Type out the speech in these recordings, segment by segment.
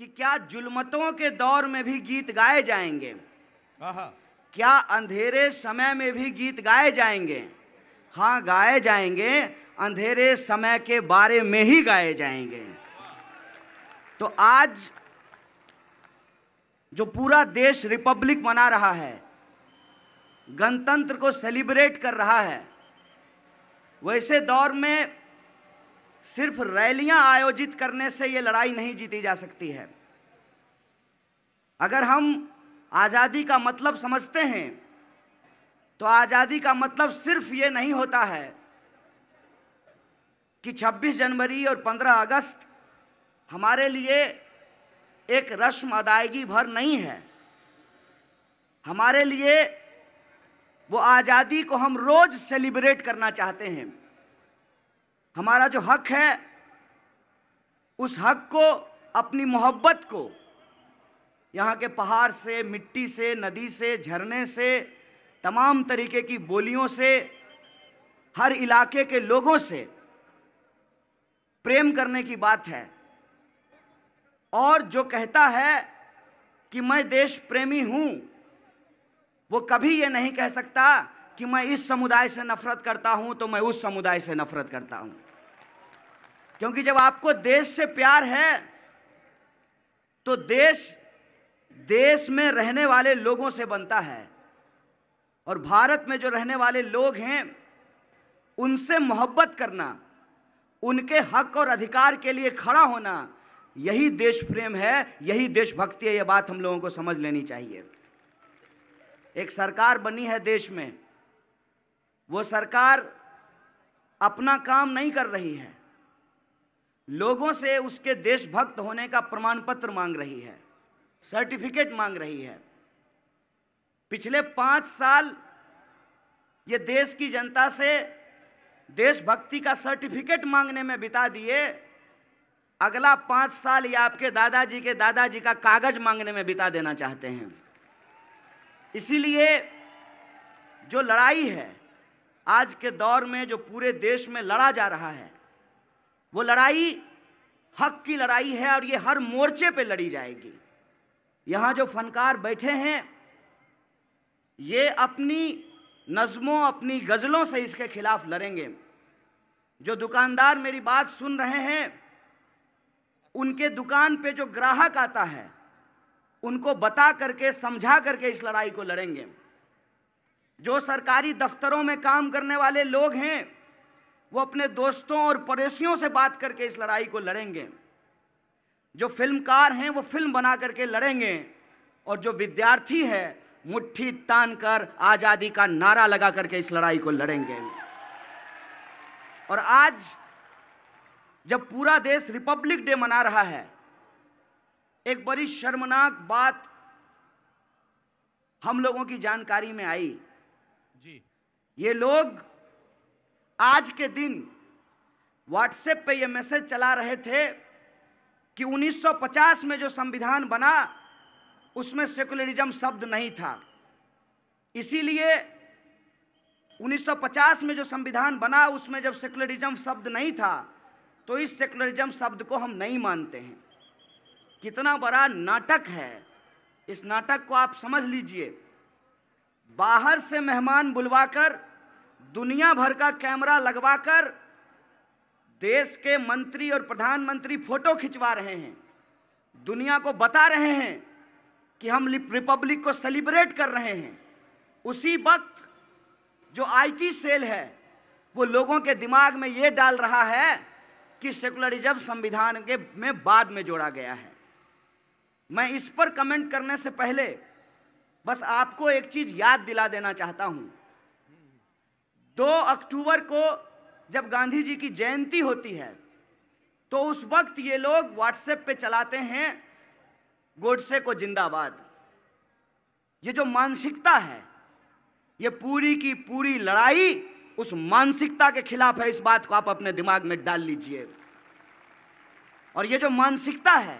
कि क्या जुलमतों के दौर में भी गीत गाए जाएंगे क्या अंधेरे समय में भी गीत गाए जाएंगे हाँ गाए जाएंगे अंधेरे समय के बारे में ही गाए जाएंगे तो आज जो पूरा देश रिपब्लिक मना रहा है गणतंत्र को सेलिब्रेट कर रहा है वैसे दौर में सिर्फ रैलियां आयोजित करने से ये लड़ाई नहीं जीती जा सकती है अगर हम आज़ादी का मतलब समझते हैं तो आज़ादी का मतलब सिर्फ ये नहीं होता है कि 26 जनवरी और 15 अगस्त हमारे लिए एक रस्म अदायगी भर नहीं है हमारे लिए वो आज़ादी को हम रोज़ सेलिब्रेट करना चाहते हैं हमारा जो हक है उस हक को अपनी मोहब्बत को यहाँ के पहाड़ से मिट्टी से नदी से झरने से तमाम तरीके की बोलियों से हर इलाके के लोगों से प्रेम करने की बात है और जो कहता है कि मैं देश प्रेमी हूँ वो कभी ये नहीं कह सकता कि मैं इस समुदाय से नफरत करता हूं तो मैं उस समुदाय से नफरत करता हूं क्योंकि जब आपको देश से प्यार है तो देश देश में रहने वाले लोगों से बनता है और भारत में जो रहने वाले लोग हैं उनसे मोहब्बत करना उनके हक और अधिकार के लिए खड़ा होना यही देश प्रेम है यही देशभक्ति है यह बात हम लोगों को समझ लेनी चाहिए एक सरकार बनी है देश में वो सरकार अपना काम नहीं कर रही है लोगों से उसके देशभक्त होने का प्रमाण पत्र मांग रही है सर्टिफिकेट मांग रही है पिछले पांच साल ये देश की जनता से देशभक्ति का सर्टिफिकेट मांगने में बिता दिए अगला पांच साल ये आपके दादाजी के दादाजी का कागज मांगने में बिता देना चाहते हैं इसीलिए जो लड़ाई है आज के दौर में जो पूरे देश में लड़ा जा रहा है वो लड़ाई हक की लड़ाई है और ये हर मोर्चे पे लड़ी जाएगी यहाँ जो फनकार बैठे हैं ये अपनी नज्मों अपनी गज़लों से इसके खिलाफ लड़ेंगे जो दुकानदार मेरी बात सुन रहे हैं उनके दुकान पे जो ग्राहक आता है उनको बता करके समझा करके इस लड़ाई को लड़ेंगे जो सरकारी दफ्तरों में काम करने वाले लोग हैं वो अपने दोस्तों और पड़ोसियों से बात करके इस लड़ाई को लड़ेंगे जो फिल्मकार हैं वो फिल्म बना करके लड़ेंगे और जो विद्यार्थी है मुट्ठी तान कर आज़ादी का नारा लगा करके इस लड़ाई को लड़ेंगे और आज जब पूरा देश रिपब्लिक डे मना रहा है एक बड़ी शर्मनाक बात हम लोगों की जानकारी में आई जी ये लोग आज के दिन व्हाट्सएप पे ये मैसेज चला रहे थे कि 1950 में जो संविधान बना उसमें सेकुलरिज्म शब्द नहीं था इसीलिए 1950 में जो संविधान बना उसमें जब सेकुलरिज्म शब्द नहीं था तो इस सेकुलरिज्म शब्द को हम नहीं मानते हैं कितना बड़ा नाटक है इस नाटक को आप समझ लीजिए बाहर से मेहमान बुलवाकर दुनिया भर का कैमरा लगवाकर देश के मंत्री और प्रधानमंत्री फोटो खिंचवा रहे हैं दुनिया को बता रहे हैं कि हम रिपब्लिक को सेलिब्रेट कर रहे हैं उसी वक्त जो आईटी सेल है वो लोगों के दिमाग में ये डाल रहा है कि सेकुलरिज्म संविधान के में बाद में जोड़ा गया है मैं इस पर कमेंट करने से पहले बस आपको एक चीज याद दिला देना चाहता हूं दो अक्टूबर को जब गांधी जी की जयंती होती है तो उस वक्त ये लोग व्हाट्सएप पे चलाते हैं गोडसे को जिंदाबाद ये जो मानसिकता है ये पूरी की पूरी लड़ाई उस मानसिकता के खिलाफ है इस बात को आप अपने दिमाग में डाल लीजिए और ये जो मानसिकता है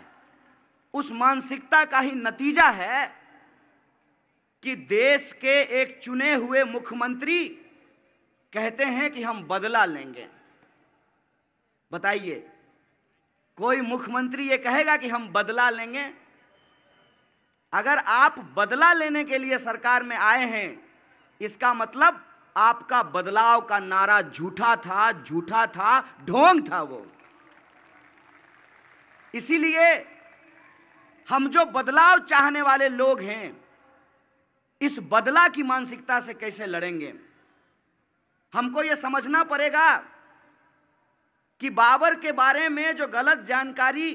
उस मानसिकता का ही नतीजा है कि देश के एक चुने हुए मुख्यमंत्री कहते हैं कि हम बदला लेंगे बताइए कोई मुख्यमंत्री ये कहेगा कि हम बदला लेंगे अगर आप बदला लेने के लिए सरकार में आए हैं इसका मतलब आपका बदलाव का नारा झूठा था झूठा था ढोंग था वो इसीलिए हम जो बदलाव चाहने वाले लोग हैं इस बदला की मानसिकता से कैसे लड़ेंगे हमको यह समझना पड़ेगा कि बाबर के बारे में जो गलत जानकारी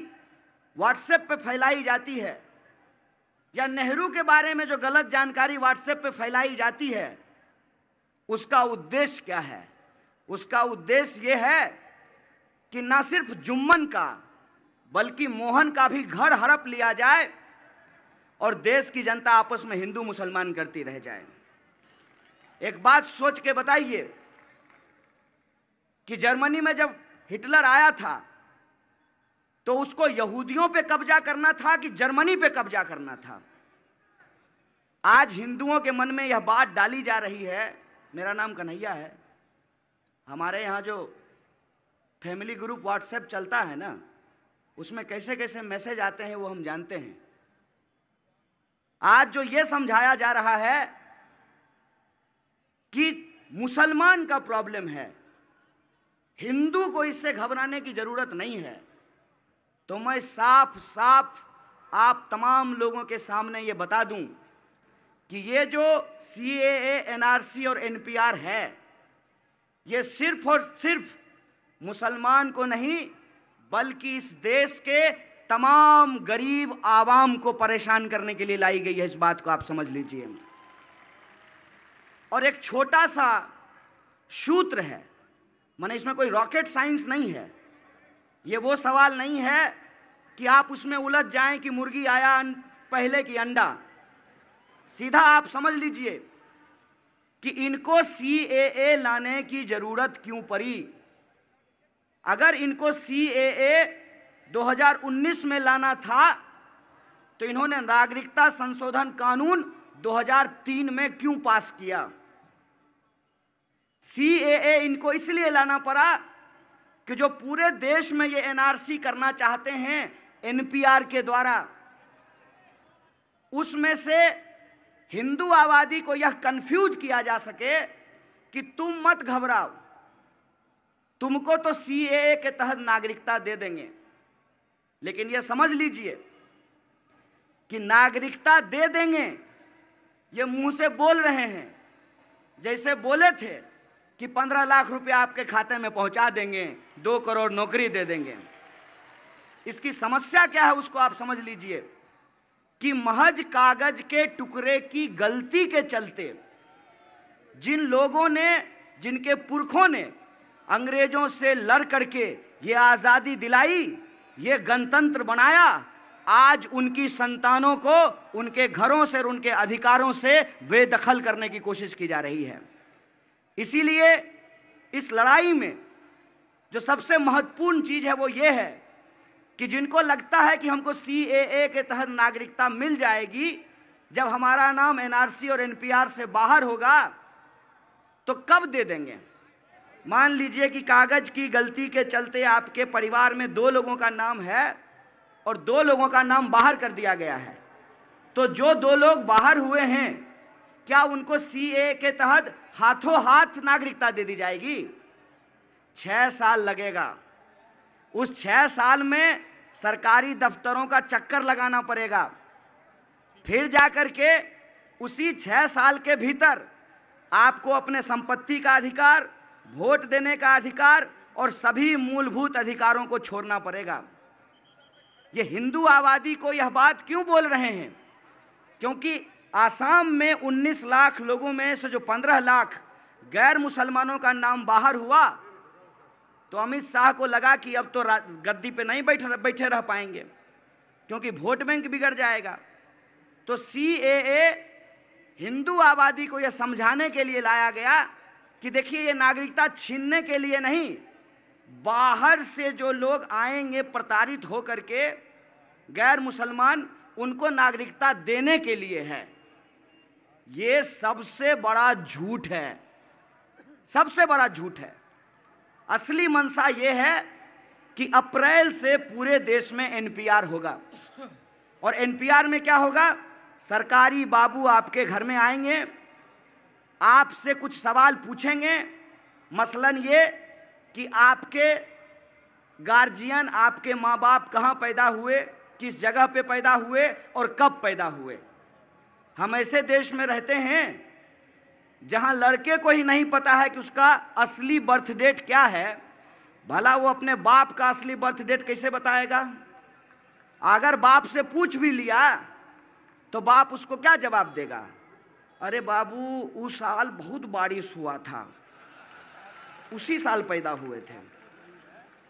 व्हाट्सएप पे फैलाई जाती है या नेहरू के बारे में जो गलत जानकारी व्हाट्सएप पे फैलाई जाती है उसका उद्देश्य क्या है उसका उद्देश्य यह है कि ना सिर्फ जुम्मन का बल्कि मोहन का भी घर हड़प लिया जाए और देश की जनता आपस में हिंदू मुसलमान करती रह जाए एक बात सोच के बताइए कि जर्मनी में जब हिटलर आया था तो उसको यहूदियों पे कब्जा करना था कि जर्मनी पे कब्जा करना था आज हिंदुओं के मन में यह बात डाली जा रही है मेरा नाम कन्हैया है हमारे यहाँ जो फैमिली ग्रुप व्हाट्सएप चलता है ना उसमें कैसे कैसे मैसेज आते हैं वो हम जानते हैं आज जो ये समझाया जा रहा है कि मुसलमान का प्रॉब्लम है हिंदू को इससे घबराने की जरूरत नहीं है तो मैं साफ साफ आप तमाम लोगों के सामने ये बता दूं कि ये जो सी एनआरसी और एनपीआर है ये सिर्फ और सिर्फ मुसलमान को नहीं बल्कि इस देश के तमाम गरीब आवाम को परेशान करने के लिए लाई गई है इस बात को आप समझ लीजिए और एक छोटा सा सूत्र है मैंने इसमें कोई रॉकेट साइंस नहीं है ये वो सवाल नहीं है कि आप उसमें उलझ जाएं कि मुर्गी आया पहले की अंडा सीधा आप समझ लीजिए कि इनको सी ए लाने की जरूरत क्यों पड़ी अगर इनको सी ए 2019 में लाना था तो इन्होंने नागरिकता संशोधन कानून 2003 में क्यों पास किया सी इनको इसलिए लाना पड़ा कि जो पूरे देश में ये एनआरसी करना चाहते हैं एनपीआर के द्वारा उसमें से हिंदू आबादी को यह कंफ्यूज किया जा सके कि तुम मत घबराओ तुमको तो सी के तहत नागरिकता दे देंगे लेकिन यह समझ लीजिए कि नागरिकता दे देंगे ये मुंह से बोल रहे हैं जैसे बोले थे कि पंद्रह लाख रुपए आपके खाते में पहुंचा देंगे दो करोड़ नौकरी दे देंगे इसकी समस्या क्या है उसको आप समझ लीजिए कि महज कागज के टुकड़े की गलती के चलते जिन लोगों ने जिनके पुरखों ने अंग्रेजों से लड़ करके ये आज़ादी दिलाई ये गणतंत्र बनाया आज उनकी संतानों को उनके घरों से और उनके अधिकारों से बेदखल करने की कोशिश की जा रही है इसीलिए इस लड़ाई में जो सबसे महत्वपूर्ण चीज़ है वो ये है कि जिनको लगता है कि हमको सी के तहत नागरिकता मिल जाएगी जब हमारा नाम एनआरसी और एनपीआर से बाहर होगा तो कब दे देंगे मान लीजिए कि कागज की गलती के चलते आपके परिवार में दो लोगों का नाम है और दो लोगों का नाम बाहर कर दिया गया है तो जो दो लोग बाहर हुए हैं क्या उनको सी के तहत हाथों हाथ नागरिकता दे दी जाएगी छह साल लगेगा उस छह साल में सरकारी दफ्तरों का चक्कर लगाना पड़ेगा फिर जाकर के उसी छह साल के भीतर आपको अपने संपत्ति का अधिकार वोट देने का अधिकार और सभी मूलभूत अधिकारों को छोड़ना पड़ेगा ये हिंदू आबादी को यह बात क्यों बोल रहे हैं क्योंकि आसाम में 19 लाख लोगों में से जो 15 लाख गैर मुसलमानों का नाम बाहर हुआ तो अमित शाह को लगा कि अब तो गद्दी पे नहीं बैठ बैठे रह पाएंगे क्योंकि वोट बैंक बिगड़ जाएगा तो सी हिंदू आबादी को यह समझाने के लिए लाया गया कि देखिए ये नागरिकता छीनने के लिए नहीं बाहर से जो लोग आएंगे प्रताड़ित होकर के गैर मुसलमान उनको नागरिकता देने के लिए है ये सबसे बड़ा झूठ है सबसे बड़ा झूठ है असली मंशा ये है कि अप्रैल से पूरे देश में एनपीआर होगा और एनपीआर में क्या होगा सरकारी बाबू आपके घर में आएंगे आपसे कुछ सवाल पूछेंगे मसलन ये कि आपके गार्जियन आपके माँ बाप कहाँ पैदा हुए किस जगह पे पैदा हुए और कब पैदा हुए हम ऐसे देश में रहते हैं जहाँ लड़के को ही नहीं पता है कि उसका असली बर्थ डेट क्या है भला वो अपने बाप का असली बर्थ डेट कैसे बताएगा अगर बाप से पूछ भी लिया तो बाप उसको क्या जवाब देगा अरे बाबू उस साल बहुत बारिश हुआ था उसी साल पैदा हुए थे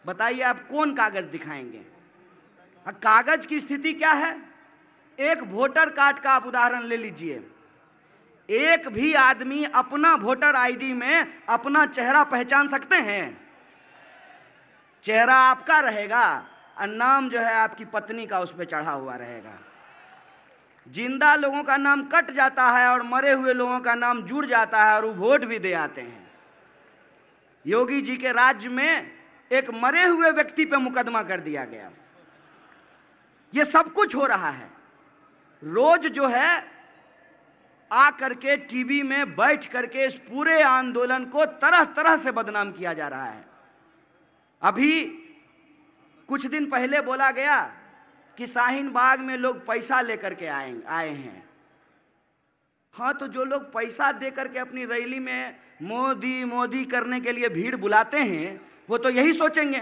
बताइए आप कौन कागज दिखाएंगे कागज की स्थिति क्या है एक वोटर कार्ड का आप उदाहरण ले लीजिए एक भी आदमी अपना वोटर आईडी में अपना चेहरा पहचान सकते हैं चेहरा आपका रहेगा और नाम जो है आपकी पत्नी का उस पर चढ़ा हुआ रहेगा जिंदा लोगों का नाम कट जाता है और मरे हुए लोगों का नाम जुड़ जाता है और वो वोट भी दे आते हैं योगी जी के राज्य में एक मरे हुए व्यक्ति पे मुकदमा कर दिया गया ये सब कुछ हो रहा है रोज जो है आ करके टीवी में बैठ करके इस पूरे आंदोलन को तरह तरह से बदनाम किया जा रहा है अभी कुछ दिन पहले बोला गया कि शाहीन बाग में लोग पैसा लेकर के आए आए हैं हाँ तो जो लोग पैसा दे करके अपनी रैली में मोदी मोदी करने के लिए भीड़ बुलाते हैं वो तो यही सोचेंगे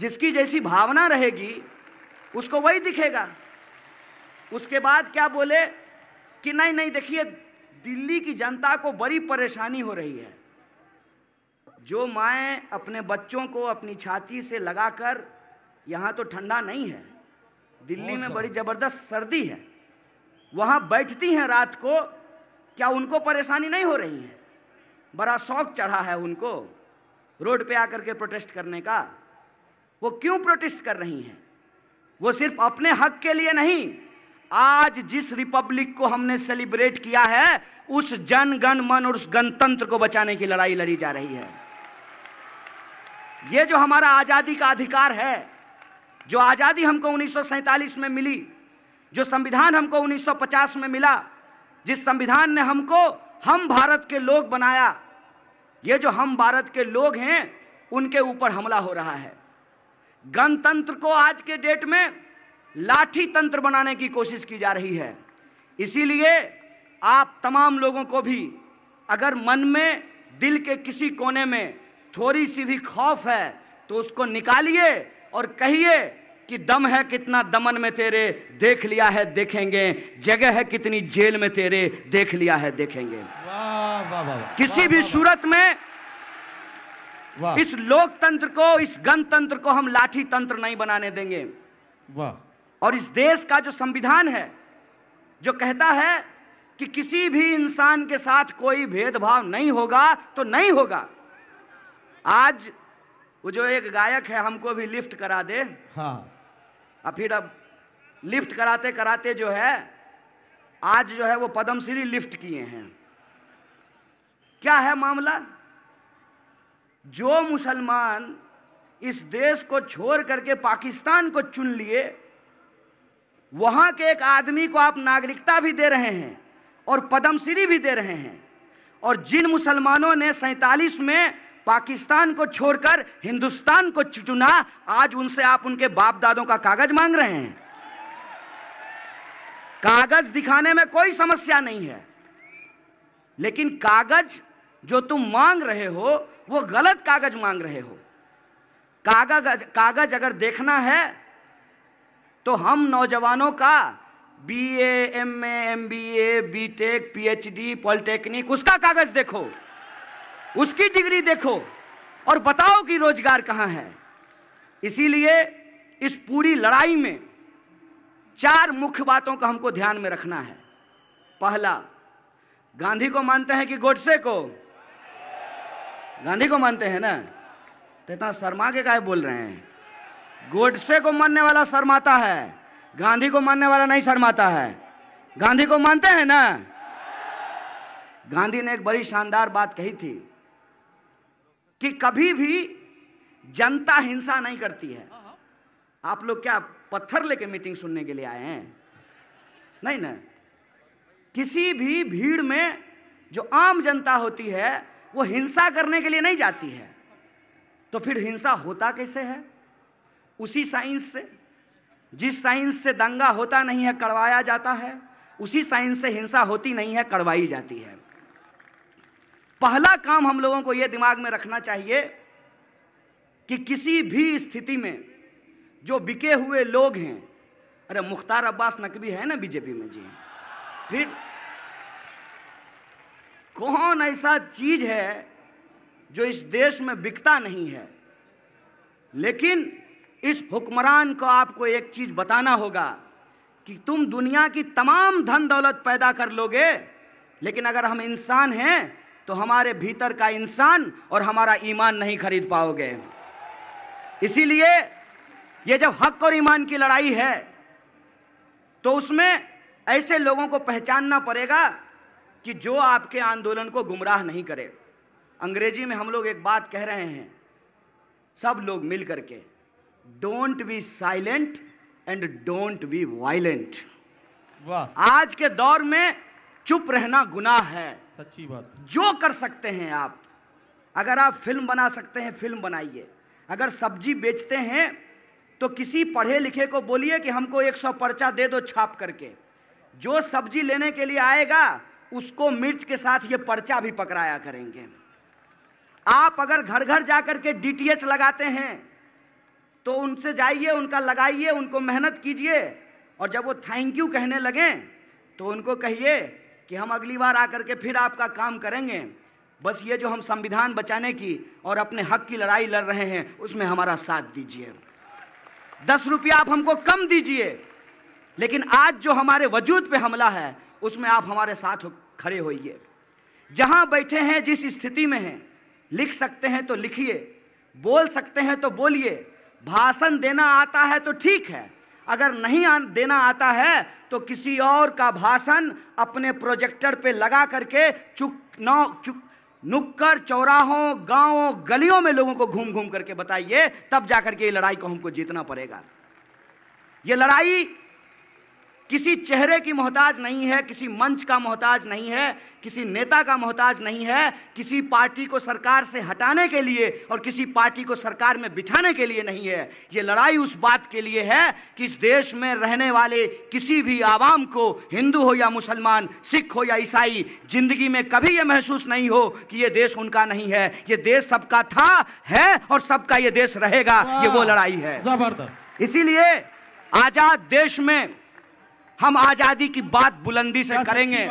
जिसकी जैसी भावना रहेगी उसको वही दिखेगा उसके बाद क्या बोले कि नहीं नहीं देखिए दिल्ली की जनता को बड़ी परेशानी हो रही है जो माएँ अपने बच्चों को अपनी छाती से लगाकर यहाँ तो ठंडा नहीं है दिल्ली में बड़ी ज़बरदस्त सर्दी है वहाँ बैठती हैं रात को क्या उनको परेशानी नहीं हो रही है बड़ा शौक चढ़ा है उनको रोड पे आकर के प्रोटेस्ट करने का वो क्यों प्रोटेस्ट कर रही हैं वो सिर्फ अपने हक के लिए नहीं आज जिस रिपब्लिक को हमने सेलिब्रेट किया है उस जन गण मन और उस गणतंत्र को बचाने की लड़ाई लड़ी जा रही है ये जो हमारा आज़ादी का अधिकार है जो आज़ादी हमको उन्नीस में मिली जो संविधान हमको 1950 में मिला जिस संविधान ने हमको हम भारत के लोग बनाया ये जो हम भारत के लोग हैं उनके ऊपर हमला हो रहा है गणतंत्र को आज के डेट में लाठी तंत्र बनाने की कोशिश की जा रही है इसीलिए आप तमाम लोगों को भी अगर मन में दिल के किसी कोने में थोड़ी सी भी खौफ है तो उसको निकालिए और कहिए कि दम है कितना दमन में तेरे देख लिया है देखेंगे जगह है कितनी जेल में तेरे देख लिया है देखेंगे वाह वाह वाह किसी भी सूरत में इस लोकतंत्र को इस गणतंत्र को हम लाठी तंत्र नहीं बनाने देंगे वाह और इस देश का जो संविधान है जो कहता है कि किसी भी इंसान के साथ कोई भेदभाव नहीं होगा तो नहीं होगा आज वो जो एक गायक है हमको भी लिफ्ट करा दे हाँ फिर अब लिफ्ट कराते कराते जो है आज जो है वो पद्मश्री लिफ्ट किए हैं क्या है मामला जो मुसलमान इस देश को छोड़ करके पाकिस्तान को चुन लिए वहां के एक आदमी को आप नागरिकता भी दे रहे हैं और पद्मश्री भी दे रहे हैं और जिन मुसलमानों ने सैतालीस में पाकिस्तान को छोड़कर हिंदुस्तान को चुना आज उनसे आप उनके बाप दादों का कागज मांग रहे हैं कागज दिखाने में कोई समस्या नहीं है लेकिन कागज जो तुम मांग रहे हो वो गलत कागज मांग रहे हो कागज कागज अगर देखना है तो हम नौजवानों का B A M A M B A B tech P H D polytechnic उसका कागज देखो उसकी डिग्री देखो और बताओ कि रोजगार कहाँ है इसीलिए इस पूरी लड़ाई में चार मुख्य बातों का हमको ध्यान में रखना है पहला गांधी को मानते हैं कि गोडसे को गांधी को मानते हैं ना तो इतना शर्मा के काय बोल रहे हैं गोडसे को मानने वाला शर्माता है गांधी को मानने वाला नहीं शर्माता है गांधी को मानते हैं ना गांधी ने एक बड़ी शानदार बात कही थी कि कभी भी जनता हिंसा नहीं करती है हाँ, हाँ। आप लोग क्या पत्थर लेके मीटिंग सुनने के लिए आए हैं नहीं ना किसी भी भीड़ में जो आम जनता होती है वो हिंसा करने के लिए नहीं जाती है तो फिर हिंसा होता कैसे है उसी साइंस से जिस साइंस से दंगा होता नहीं है करवाया जाता है उसी साइंस से हिंसा होती नहीं है करवाई जाती है पहला काम हम लोगों को यह दिमाग में रखना चाहिए कि किसी भी स्थिति में जो बिके हुए लोग हैं अरे मुख्तार अब्बास नकवी है ना बीजेपी में जी फिर कौन ऐसा चीज है जो इस देश में बिकता नहीं है लेकिन इस हुक्मरान को आपको एक चीज बताना होगा कि तुम दुनिया की तमाम धन दौलत पैदा कर लोगे लेकिन अगर हम इंसान हैं तो हमारे भीतर का इंसान और हमारा ईमान नहीं खरीद पाओगे इसीलिए ये जब हक और ईमान की लड़ाई है तो उसमें ऐसे लोगों को पहचानना पड़ेगा कि जो आपके आंदोलन को गुमराह नहीं करे अंग्रेजी में हम लोग एक बात कह रहे हैं सब लोग मिल करके don't be silent and don't be violent आज के दौर में चुप रहना गुनाह है सच्ची बात जो कर सकते हैं आप अगर आप फिल्म बना सकते हैं फिल्म बनाइए अगर सब्जी बेचते हैं तो किसी पढ़े लिखे को बोलिए कि हमको 100 पर्चा दे दो छाप करके जो सब्जी लेने के लिए आएगा उसको मिर्च के साथ ये पर्चा भी पकड़ाया करेंगे आप अगर घर घर जाकर के डीटीएच लगाते हैं तो उनसे जाइए उनका लगाइए उनको मेहनत कीजिए और जब वो थैंक यू कहने लगें तो उनको कहिए कि हम अगली बार आकर के फिर आपका काम करेंगे बस ये जो हम संविधान बचाने की और अपने हक की लड़ाई लड़ रहे हैं उसमें हमारा साथ दीजिए दस रुपया आप हमको कम दीजिए लेकिन आज जो हमारे वजूद पे हमला है उसमें आप हमारे साथ हो, खड़े होइए जहां बैठे हैं जिस स्थिति में हैं लिख सकते हैं तो लिखिए बोल सकते हैं तो बोलिए भाषण देना आता है तो ठीक है अगर नहीं देना आता है तो किसी और का भाषण अपने प्रोजेक्टर पे लगा करके चुक नौ चुक नुक्कर चौराहों गांवों गलियों में लोगों को घूम घूम करके बताइए तब जाकर के ये लड़ाई को हमको जीतना पड़ेगा ये लड़ाई किसी चेहरे की मोहताज नहीं है किसी मंच का मोहताज नहीं है किसी नेता का मोहताज नहीं है किसी पार्टी को सरकार से हटाने के लिए और किसी पार्टी को सरकार में बिठाने के लिए नहीं है ये लड़ाई उस बात के लिए है कि इस देश में रहने वाले किसी भी आवाम को हिंदू हो या मुसलमान सिख हो या ईसाई जिंदगी में कभी ये महसूस नहीं हो कि ये देश उनका नहीं है ये देश सबका था है और सबका ये देश रहेगा ये वो लड़ाई है जबरदस्त इसीलिए आज़ाद देश में हम आजादी की बात बुलंदी से करेंगे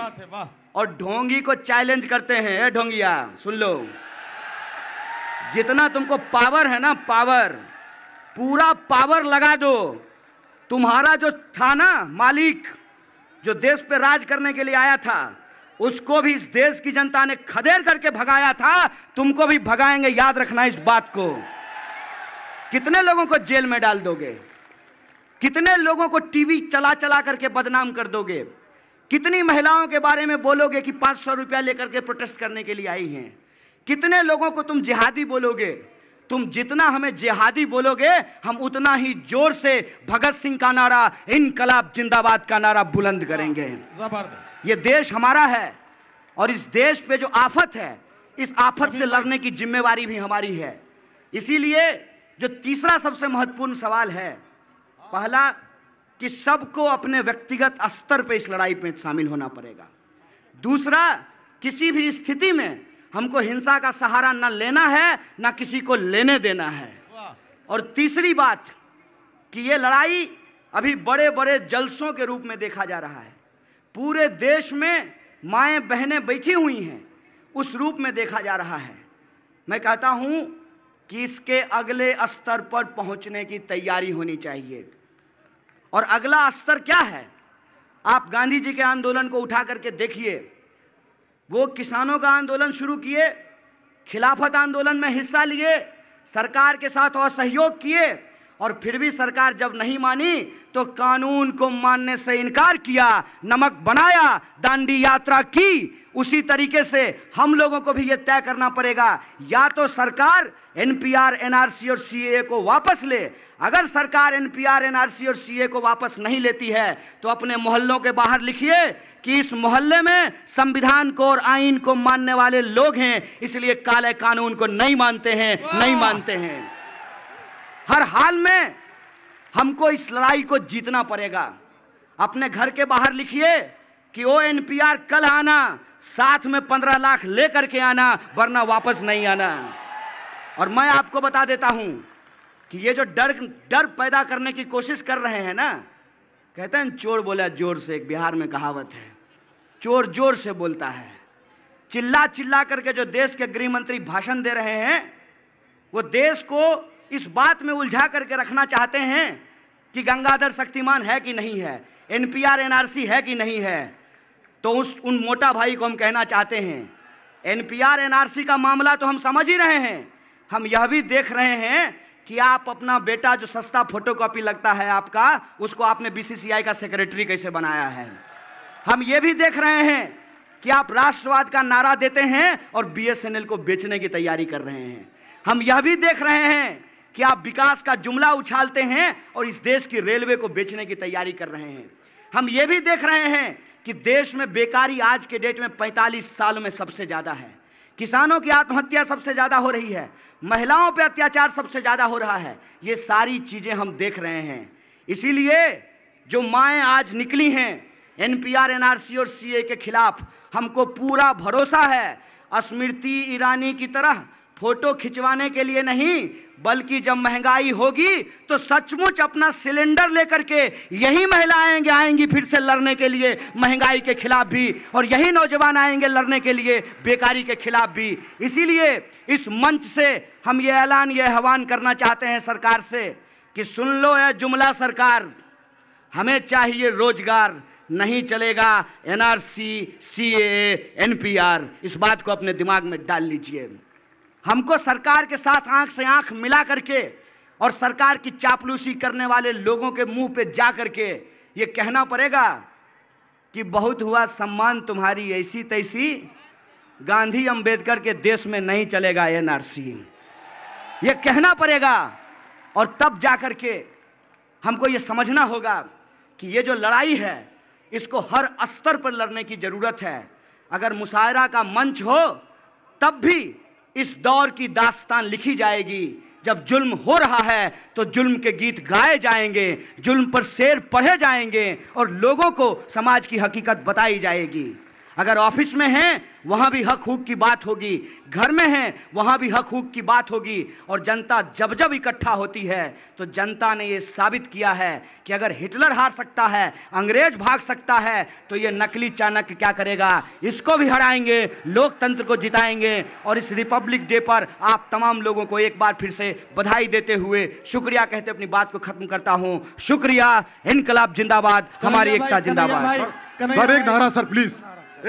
और ढोंगी को चैलेंज करते हैं ढोंगिया सुन लो जितना तुमको पावर है ना पावर पूरा पावर लगा दो तुम्हारा जो था ना मालिक जो देश पे राज करने के लिए आया था उसको भी इस देश की जनता ने खदेड़ करके भगाया था तुमको भी भगाएंगे याद रखना इस बात को कितने लोगों को जेल में डाल दोगे कितने लोगों को टीवी चला चला करके बदनाम कर दोगे कितनी महिलाओं के बारे में बोलोगे कि 500 सौ रुपया लेकर के प्रोटेस्ट करने के लिए आई हैं कितने लोगों को तुम जिहादी बोलोगे तुम जितना हमें जिहादी बोलोगे हम उतना ही जोर से भगत सिंह का नारा इनकलाब जिंदाबाद का नारा बुलंद करेंगे ये देश हमारा है और इस देश पे जो आफत है इस आफत से लड़ने की जिम्मेवारी भी हमारी है इसीलिए जो तीसरा सबसे महत्वपूर्ण सवाल है पहला कि सबको अपने व्यक्तिगत स्तर पर इस लड़ाई में शामिल होना पड़ेगा दूसरा किसी भी स्थिति में हमको हिंसा का सहारा न लेना है न किसी को लेने देना है और तीसरी बात कि ये लड़ाई अभी बड़े बड़े जलसों के रूप में देखा जा रहा है पूरे देश में माएँ बहनें बैठी हुई हैं उस रूप में देखा जा रहा है मैं कहता हूँ कि इसके अगले स्तर पर पहुंचने की तैयारी होनी चाहिए और अगला स्तर क्या है आप गांधी जी के आंदोलन को उठा करके देखिए वो किसानों का आंदोलन शुरू किए खिलाफत आंदोलन में हिस्सा लिए सरकार के साथ और सहयोग किए और फिर भी सरकार जब नहीं मानी तो कानून को मानने से इनकार किया नमक बनाया दांडी यात्रा की उसी तरीके से हम लोगों को भी ये तय करना पड़ेगा या तो सरकार एनपीआर एनआरसी और सीए को वापस ले अगर सरकार एनपीआर एनआरसी और सीए को वापस नहीं लेती है तो अपने मोहल्लों के बाहर लिखिए कि इस मोहल्ले में संविधान को और आइन को मानने वाले लोग हैं इसलिए काले कानून को नहीं मानते हैं नहीं मानते हैं हर हाल में हमको इस लड़ाई को जीतना पड़ेगा अपने घर के बाहर लिखिए कि ओ एनपीआर कल आना साथ में पंद्रह लाख लेकर के आना वरना वापस नहीं आना और मैं आपको बता देता हूं कि ये जो डर डर पैदा करने की कोशिश कर रहे हैं ना कहते हैं चोर बोला जोर से एक बिहार में कहावत है चोर जोर से बोलता है चिल्ला चिल्ला करके जो देश के गृह मंत्री भाषण दे रहे हैं वो देश को इस बात में उलझा करके रखना चाहते हैं कि गंगाधर शक्तिमान है कि नहीं है एनपीआर एनआरसी है कि नहीं है तो उस उन मोटा भाई को हम कहना चाहते हैं एनपीआर एनआरसी का मामला तो हम समझ ही रहे हैं हम यह भी देख रहे हैं कि आप अपना बेटा जो सस्ता फोटोकॉपी लगता है आपका उसको आपने बीसीसीआई का सेक्रेटरी कैसे बनाया है हम ये भी देख रहे हैं कि आप राष्ट्रवाद का नारा देते हैं और बीएसएनएल को बेचने की तैयारी कर रहे हैं हम यह भी देख रहे हैं कि आप विकास का जुमला उछालते हैं और इस देश की रेलवे को बेचने की तैयारी कर रहे हैं हम ये भी देख रहे हैं कि देश में बेकारी आज के डेट में 45 साल में सबसे ज़्यादा है किसानों की आत्महत्या सबसे ज़्यादा हो रही है महिलाओं पर अत्याचार सबसे ज़्यादा हो रहा है ये सारी चीज़ें हम देख रहे हैं इसीलिए जो माएँ आज निकली हैं N P R N R C और सी ए के खिलाफ हमको पूरा भरोसा है स्मृति ईरानी की तरह फोटो खिंचवाने के लिए नहीं बल्कि जब महंगाई होगी तो सचमुच अपना सिलेंडर लेकर के यही महिलाएं आएंगी फिर से लड़ने के लिए महंगाई के खिलाफ भी और यही नौजवान आएंगे लड़ने के लिए बेकारी के खिलाफ भी इसीलिए इस मंच से हम ये ऐलान ये आह्वान करना चाहते हैं सरकार से कि सुन लो है जुमला सरकार हमें चाहिए रोजगार नहीं चलेगा एनआरसी सीए एनपीआर इस बात को अपने दिमाग में डाल लीजिए हमको सरकार के साथ आंख से आंख मिला करके और सरकार की चापलूसी करने वाले लोगों के मुंह पे जा करके ये कहना पड़ेगा कि बहुत हुआ सम्मान तुम्हारी ऐसी तैसी गांधी अंबेडकर के देश में नहीं चलेगा एन आर सी ये कहना पड़ेगा और तब जा कर के हमको ये समझना होगा कि ये जो लड़ाई है इसको हर स्तर पर लड़ने की ज़रूरत है अगर मुशायरा का मंच हो तब भी इस दौर की दास्तान लिखी जाएगी जब जुल्म हो रहा है तो जुल्म के गीत गाए जाएंगे जुल्म पर शेर पढ़े जाएंगे और लोगों को समाज की हकीकत बताई जाएगी अगर ऑफिस में हैं वहाँ भी हक हुक की बात होगी घर में हैं वहाँ भी हक हुक की बात होगी और जनता जब जब इकट्ठा होती है तो जनता ने ये साबित किया है कि अगर हिटलर हार सकता है अंग्रेज भाग सकता है तो ये नकली चाणक्य क्या करेगा इसको भी हराएंगे लोकतंत्र को जिताएंगे और इस रिपब्लिक डे पर आप तमाम लोगों को एक बार फिर से बधाई देते हुए शुक्रिया कहते अपनी बात को खत्म करता हूँ शुक्रिया इनकलाब जिंदाबाद हमारी एकता जिंदाबाद सर एक नारा सर प्लीज़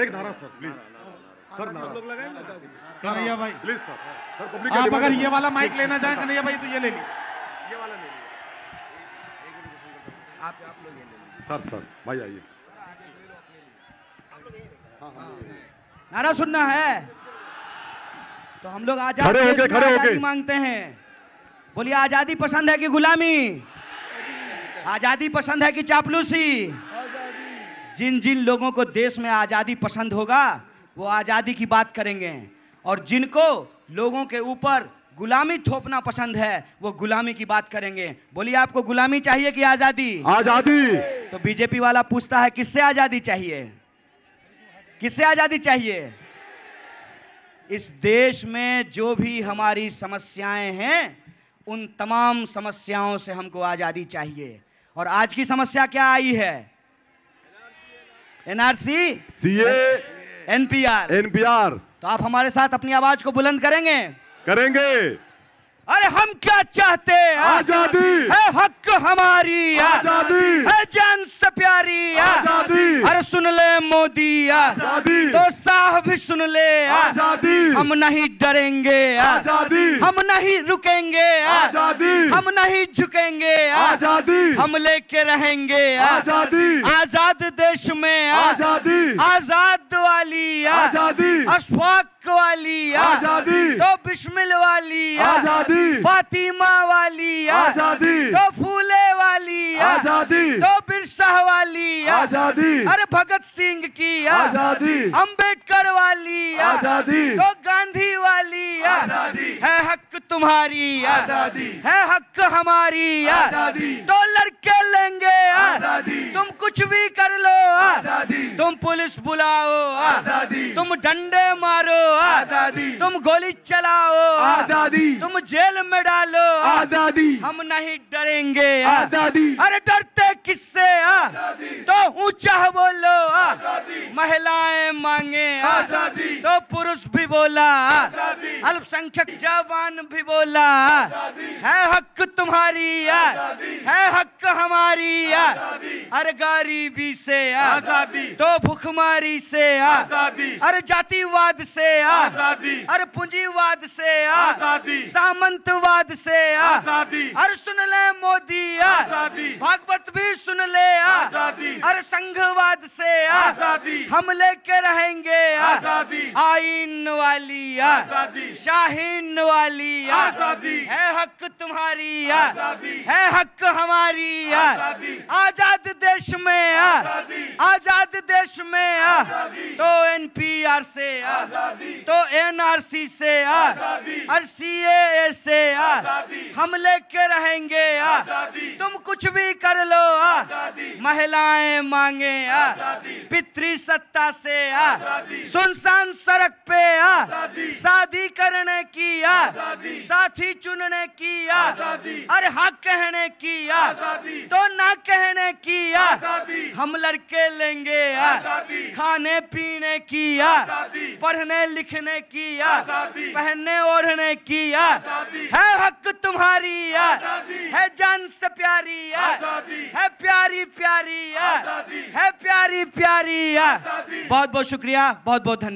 एक नारा सर प्लीज सर नारा लोग लगाए कन्हैया भाई प्लीज सर सर पब्लिक आप अगर ये वाला माइक लेना चाहें कन्हैया भाई तो ये ले लीजिए ये वाला ले लीजिए आप आप लोग ये ले लीजिए सर सर भाई आइए हाँ, हाँ, हाँ। नारा सुनना है तो हम लोग आजादी खड़े होके खड़े होके मांगते हैं बोलिए आजादी पसंद है कि गुलामी आजादी पसंद है कि चापलूसी जिन जिन लोगों को देश में आज़ादी पसंद होगा वो आज़ादी की बात करेंगे और जिनको लोगों के ऊपर गुलामी थोपना पसंद है वो गुलामी की बात करेंगे बोलिए आपको गुलामी चाहिए कि आज़ादी आज़ादी तो बीजेपी वाला पूछता है किससे आज़ादी चाहिए किससे आज़ादी चाहिए इस देश में जो भी हमारी समस्याएं हैं उन तमाम समस्याओं से हमको आज़ादी चाहिए और आज की समस्या क्या आई है एनआरसी सीए एनपीआर एनपीआर तो आप हमारे साथ अपनी आवाज को बुलंद करेंगे करेंगे अरे हम क्या चाहते हैं आजादी है हक हमारी आजादी है जान से प्यारी आजादी अरे सुन ले मोदी आजादी तो आह भी सुन ले आजादी हम नहीं डरेंगे आजादी हम नहीं रुकेंगे आजादी हम नहीं झुकेंगे आजादी हम लेके रहेंगे आजादी आजाद देश में आजादी आजाद वाली आजादी अशफाक वाली आजादी तो बिस्मिल वाली आजादी फातिमा वाली आजादी तो फूले वाली आजादी तो बिरसा वाली आजादी अरे भगत सिंह की आजादी अम्बेडकर कर वाली आजादी तो गांधी वाली आजादी है हक तुम्हारी आजादी है हक हमारी आजादी तो लड़के लेंगे आजादी तुम कुछ भी कर लो आजादी तुम पुलिस बुलाओ आजादी तुम डंडे मारो आजादी तुम गोली चलाओ आजादी तुम जेल में डालो आजादी हम नहीं डरेंगे आजादी अरे डरते किससे आ तो ऊंचा बोलो आ महिलाएं मांगे आजादी तो पुरुष भी बोला अल्पसंख्यक जवान भी बोला है हक तुम्हारी यार है हक हमारी यार अरे गरीबी से आजादी तो भुखमारी से आजादी अरे जातिवाद से आजादी अरे पूंजीवाद से आजादी सामंतवाद से आजादी अरे सुन ले मोदी आजादी भागवत भी सुन ले आजादी अरे संघवाद से आजादी हम लेके रहेंगे आजादी आइन वाली आजादी शाहीन वाली आजादी है हक तुम्हारी आजादी है हक हमारी आजादी आजादी देश में आ आजाद देश में आ तो एनपीआर से आ तो एनआरसी से और ए से आ हम लेके रहेंगे आ तुम कुछ भी कर लो आ महिलाएं मांगे आ सत्ता से आ सुनसान सड़क पे आ शादी करने की आ साथी चुनने की और हक कहने की आ तो ना कहने की किया हम लड़के लेंगे खाने पीने की पढ़ने लिखने की पहनने ओढ़ने की है हक तुम्हारी है जान से प्यारी है प्यारी प्यारी है प्यारी प्यारी बहुत बहुत शुक्रिया बहुत बहुत धन्यवाद